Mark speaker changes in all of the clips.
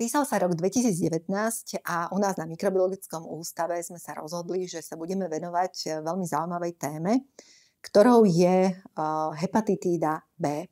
Speaker 1: Písal sa rok 2019 a u nás na Mikrobiologickom ústave sme sa rozhodli, že sa budeme venovať eh, veľmi zaujímavej téme, ktorou je eh, hepatitída B.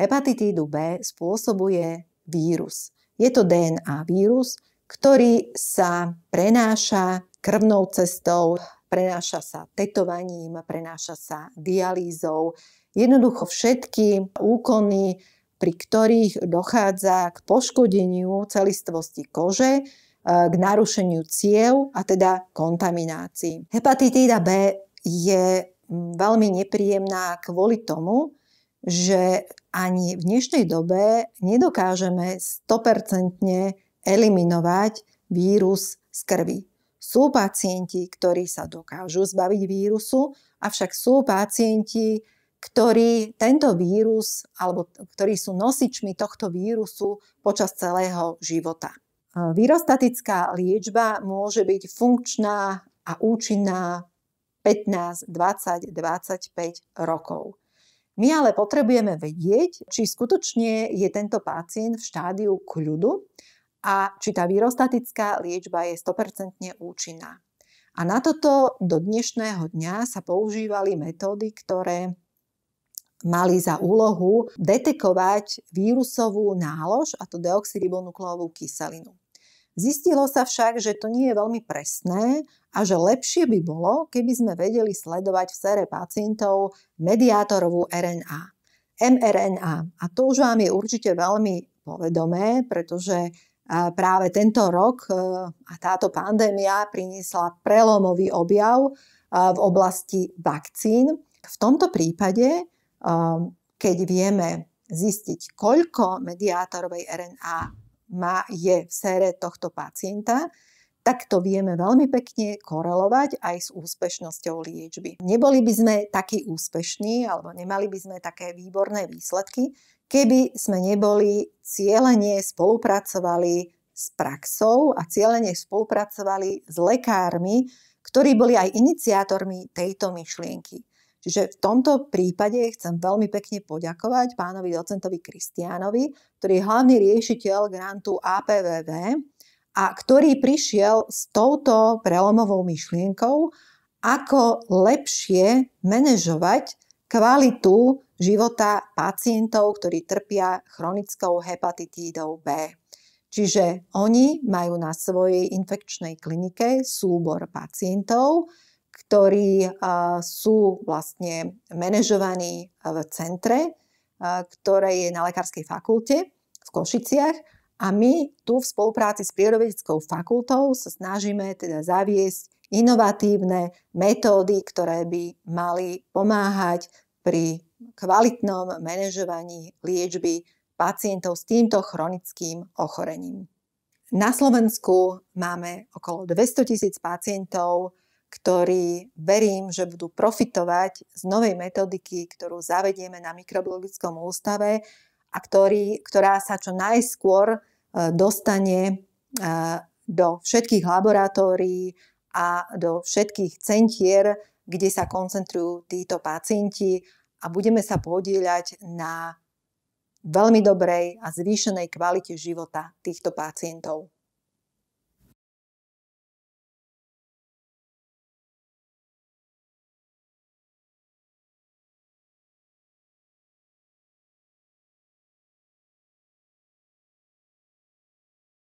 Speaker 1: Hepatitídu B spôsobuje vírus. Je to DNA vírus, ktorý sa prenáša krvnou cestou, prenáša sa tetovaním, prenáša sa dialýzou. Jednoducho všetky úkony, pri ktorých dochádza k poškodeniu celistvosti kože, e, k narušeniu ciev a teda kontaminácii. Hepatitída B je veľmi nepríjemná kvôli tomu, že ani v dnešnej dobe nedokážeme 100% eliminovať vírus z krvi. Sú pacienti, ktorí sa dokážu zbaviť vírusu, avšak sú pacienti, ktorí tento vírus, alebo ktorí sú nosičmi tohto vírusu počas celého života. Virostatická liečba môže byť funkčná a účinná 15, 20, 25 rokov. My ale potrebujeme vedieť, či skutočne je tento pacient v štádiu kľudu a či tá virostatická liečba je 100% účinná. A na toto do dnešného dňa sa používali metódy, ktoré mali za úlohu detekovať vírusovú nálož, a to deoxyribonukleovú kyselinu. Zistilo sa však, že to nie je veľmi presné a že lepšie by bolo, keby sme vedeli sledovať v sére pacientov mediátorovú RNA. mRNA. A to už vám je určite veľmi povedomé, pretože e, práve tento rok e, a táto pandémia priniesla prelomový objav e, v oblasti vakcín. V tomto prípade Ehm, keď vieme zistiť, koľko mediátorovej RNA má, je v sére tohto pacienta, tak to vieme veľmi pekne korelovať aj s úspešnosťou liečby. Neboli by sme takí úspešní alebo nemali by sme také výborné výsledky, keby sme neboli cieľenie spolupracovali s praxou a cieľenie spolupracovali s lekármi, ktorí boli aj iniciátormi tejto myšlienky. Čiže v tomto prípade chcem veľmi pekne poďakovať pánovi docentovi Kristiánovi, ktorý je hlavný riešiteľ grantu APVV a ktorý prišiel s touto prelomovou myšlienkou, ako lepšie manažovať kvalitu života pacientov, ktorí trpia chronickou hepatitídou B. Čiže oni majú na svojej infekčnej klinike súbor pacientov, ktorí sú vlastne manažovaní v centre, ktoré je na Lekárskej fakulte v Košiciach. A my tu v spolupráci s Prírodovedeckou fakultou sa snažíme teda zaviesť inovatívne metódy, ktoré by mali pomáhať pri kvalitnom manažovaní liečby pacientov s týmto chronickým ochorením. Na Slovensku máme okolo 200 tisíc pacientov ktorí verím, že budú profitovať z novej metodiky, ktorú zavedieme na mikrobiologickom ústave a ktorý, ktorá sa čo najskôr e, dostane e, do všetkých laboratórií a do všetkých centier, kde sa koncentrujú títo pacienti a budeme sa podieľať na veľmi dobrej a zvýšenej kvalite života týchto pacientov.